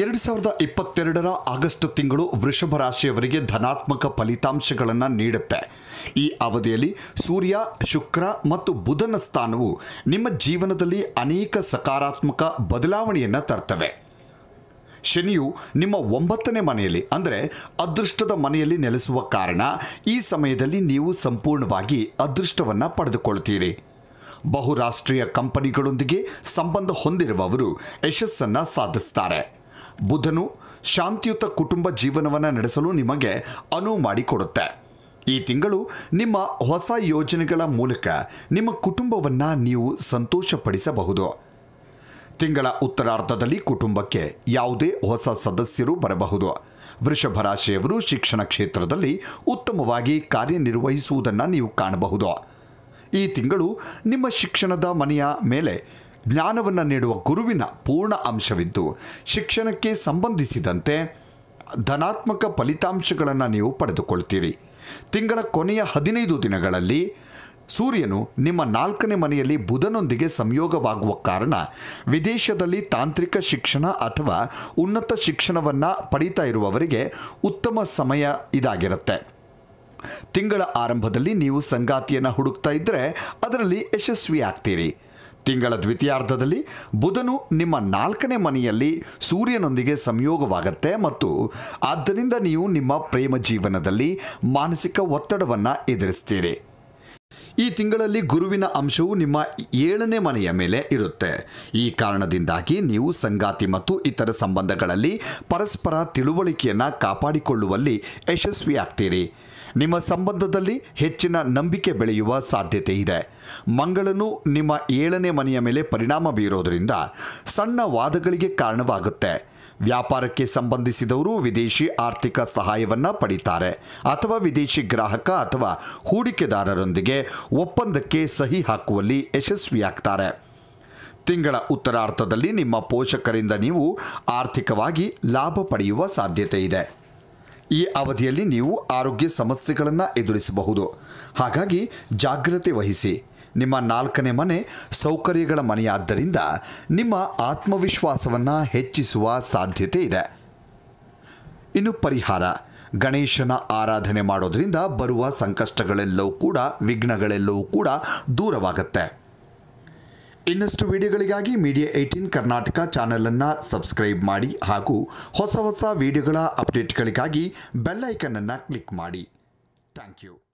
ಎರಡು ಸಾವಿರದ ಇಪ್ಪತ್ತೆರಡರ ಆಗಸ್ಟ್ ತಿಂಗಳು ವೃಷಭ ರಾಶಿಯವರಿಗೆ ಧನಾತ್ಮಕ ಫಲಿತಾಂಶಗಳನ್ನು ನೀಡುತ್ತೆ ಈ ಅವಧಿಯಲ್ಲಿ ಸೂರ್ಯ ಶುಕ್ರ ಮತ್ತು ಬುಧನ ಸ್ಥಾನವು ನಿಮ್ಮ ಜೀವನದಲ್ಲಿ ಅನೇಕ ಸಕಾರಾತ್ಮಕ ಬದಲಾವಣೆಯನ್ನು ತರ್ತವೆ ಶನಿಯು ನಿಮ್ಮ ಒಂಬತ್ತನೇ ಮನೆಯಲ್ಲಿ ಅಂದರೆ ಅದೃಷ್ಟದ ಮನೆಯಲ್ಲಿ ನೆಲೆಸುವ ಕಾರಣ ಈ ಸಮಯದಲ್ಲಿ ನೀವು ಸಂಪೂರ್ಣವಾಗಿ ಅದೃಷ್ಟವನ್ನು ಪಡೆದುಕೊಳ್ತೀರಿ ಬಹುರಾಷ್ಟ್ರೀಯ ಕಂಪನಿಗಳೊಂದಿಗೆ ಸಂಬಂಧ ಹೊಂದಿರುವವರು ಯಶಸ್ಸನ್ನು ಸಾಧಿಸ್ತಾರೆ ಬುಧನು ಶಾಂತಿಯುತ ಕುಟುಂಬ ಜೀವನವನ್ನು ನಡೆಸಲು ನಿಮಗೆ ಅನುವು ಮಾಡಿಕೊಡುತ್ತೆ ಈ ತಿಂಗಳು ನಿಮ್ಮ ಹೊಸ ಯೋಜನೆಗಳ ಮೂಲಕ ನಿಮ್ಮ ಕುಟುಂಬವನ್ನು ನೀವು ಸಂತೋಷಪಡಿಸಬಹುದು ತಿಂಗಳ ಉತ್ತರಾರ್ಧದಲ್ಲಿ ಕುಟುಂಬಕ್ಕೆ ಯಾವುದೇ ಹೊಸ ಸದಸ್ಯರು ಬರಬಹುದು ವೃಷಭ ರಾಶಿಯವರು ಶಿಕ್ಷಣ ಕ್ಷೇತ್ರದಲ್ಲಿ ಉತ್ತಮವಾಗಿ ಕಾರ್ಯನಿರ್ವಹಿಸುವುದನ್ನು ನೀವು ಕಾಣಬಹುದು ಈ ತಿಂಗಳು ನಿಮ್ಮ ಶಿಕ್ಷಣದ ಮನೆಯ ಮೇಲೆ ಜ್ಞಾನವನ್ನು ನೀಡುವ ಗುರುವಿನ ಪೂರ್ಣ ಅಂಶವಿದ್ದು ಶಿಕ್ಷಣಕ್ಕೆ ಸಂಬಂಧಿಸಿದಂತೆ ಧನಾತ್ಮಕ ಫಲಿತಾಂಶಗಳನ್ನು ನೀವು ಪಡೆದುಕೊಳ್ತೀರಿ ತಿಂಗಳ ಕೊನೆಯ ಹದಿನೈದು ದಿನಗಳಲ್ಲಿ ಸೂರ್ಯನು ನಿಮ್ಮ ನಾಲ್ಕನೇ ಮನೆಯಲ್ಲಿ ಬುಧನೊಂದಿಗೆ ಸಂಯೋಗವಾಗುವ ಕಾರಣ ವಿದೇಶದಲ್ಲಿ ತಾಂತ್ರಿಕ ಶಿಕ್ಷಣ ಅಥವಾ ಉನ್ನತ ಶಿಕ್ಷಣವನ್ನು ಪಡೀತಾ ಇರುವವರಿಗೆ ಉತ್ತಮ ಸಮಯ ಇದಾಗಿರುತ್ತೆ ತಿಂಗಳ ಆರಂಭದಲ್ಲಿ ನೀವು ಸಂಗಾತಿಯನ್ನು ಹುಡುಕ್ತಾ ಇದ್ದರೆ ಅದರಲ್ಲಿ ಯಶಸ್ವಿಯಾಗ್ತೀರಿ ತಿಂಗಳ ದ್ವಿತೀಯಾರ್ಧದಲ್ಲಿ ಬುಧನು ನಿಮ್ಮ ನಾಲ್ಕನೇ ಮನೆಯಲ್ಲಿ ಸೂರ್ಯನೊಂದಿಗೆ ಸಂಯೋಗವಾಗತ್ತೆ ಮತ್ತು ಆದ್ದರಿಂದ ನೀವು ನಿಮ್ಮ ಪ್ರೇಮ ಜೀವನದಲ್ಲಿ ಮಾನಸಿಕ ಒತ್ತಡವನ್ನು ಎದುರಿಸ್ತೀರಿ ಈ ತಿಂಗಳಲ್ಲಿ ಗುರುವಿನ ಅಂಶವು ನಿಮ್ಮ ಏಳನೇ ಮನೆಯ ಮೇಲೆ ಇರುತ್ತೆ ಈ ಕಾರಣದಿಂದಾಗಿ ನೀವು ಸಂಗಾತಿ ಮತ್ತು ಇತರ ಸಂಬಂಧಗಳಲ್ಲಿ ಪರಸ್ಪರ ತಿಳುವಳಿಕೆಯನ್ನು ಕಾಪಾಡಿಕೊಳ್ಳುವಲ್ಲಿ ಯಶಸ್ವಿಯಾಗ್ತೀರಿ ನಿಮ್ಮ ಸಂಬಂಧದಲ್ಲಿ ಹೆಚ್ಚಿನ ನಂಬಿಕೆ ಬೆಳೆಯುವ ಸಾಧ್ಯತೆ ಇದೆ ಮಂಗಳನು ನಿಮ್ಮ ಏಳನೇ ಮನೆಯ ಮೇಲೆ ಪರಿಣಾಮ ಬೀರೋದರಿಂದ ಸಣ್ಣ ವಾದಗಳಿಗೆ ಕಾರಣವಾಗುತ್ತೆ ವ್ಯಾಪಾರಕ್ಕೆ ಸಂಬಂಧಿಸಿದವರು ವಿದೇಶಿ ಆರ್ಥಿಕ ಸಹಾಯವನ್ನು ಪಡಿತಾರೆ ಅಥವಾ ವಿದೇಶಿ ಗ್ರಾಹಕ ಅಥವಾ ಹೂಡಿಕೆದಾರರೊಂದಿಗೆ ಒಪ್ಪಂದಕ್ಕೆ ಸಹಿ ಹಾಕುವಲ್ಲಿ ಯಶಸ್ವಿಯಾಗ್ತಾರೆ ತಿಂಗಳ ಉತ್ತರಾರ್ಥದಲ್ಲಿ ನಿಮ್ಮ ಪೋಷಕರಿಂದ ನೀವು ಆರ್ಥಿಕವಾಗಿ ಲಾಭ ಪಡೆಯುವ ಸಾಧ್ಯತೆ ಇದೆ ಈ ಅವಧಿಯಲ್ಲಿ ನೀವು ಆರೋಗ್ಯ ಸಮಸ್ಯೆಗಳನ್ನು ಎದುರಿಸಬಹುದು ಹಾಗಾಗಿ ಜಾಗ್ರತೆ ವಹಿಸಿ ನಿಮ್ಮ ನಾಲ್ಕನೇ ಮನೆ ಸೌಕರ್ಯಗಳ ಮನೆಯಾದ್ದರಿಂದ ನಿಮ್ಮ ಆತ್ಮವಿಶ್ವಾಸವನ್ನು ಹೆಚ್ಚಿಸುವ ಸಾಧ್ಯತೆ ಇದೆ ಇನ್ನು ಪರಿಹಾರ ಗಣೇಶನ ಆರಾಧನೆ ಮಾಡೋದರಿಂದ ಬರುವ ಸಂಕಷ್ಟಗಳೆಲ್ಲವೂ ಕೂಡ ವಿಘ್ನಗಳೆಲ್ಲವೂ ಕೂಡ ದೂರವಾಗುತ್ತೆ ಇನ್ನಷ್ಟು ವಿಡಿಯೋಗಳಿಗಾಗಿ ಮೀಡಿಯಾ ಏಯ್ಟೀನ್ ಕರ್ನಾಟಕ ಚಾನಲನ್ನು ಸಬ್ಸ್ಕ್ರೈಬ್ ಮಾಡಿ ಹಾಗೂ ಹೊಸ ಹೊಸ ವಿಡಿಯೋಗಳ ಅಪ್ಡೇಟ್ಗಳಿಗಾಗಿ ಬೆಲ್ಲೈಕನನ್ನು ಕ್ಲಿಕ್ ಮಾಡಿ ಥ್ಯಾಂಕ್ ಯು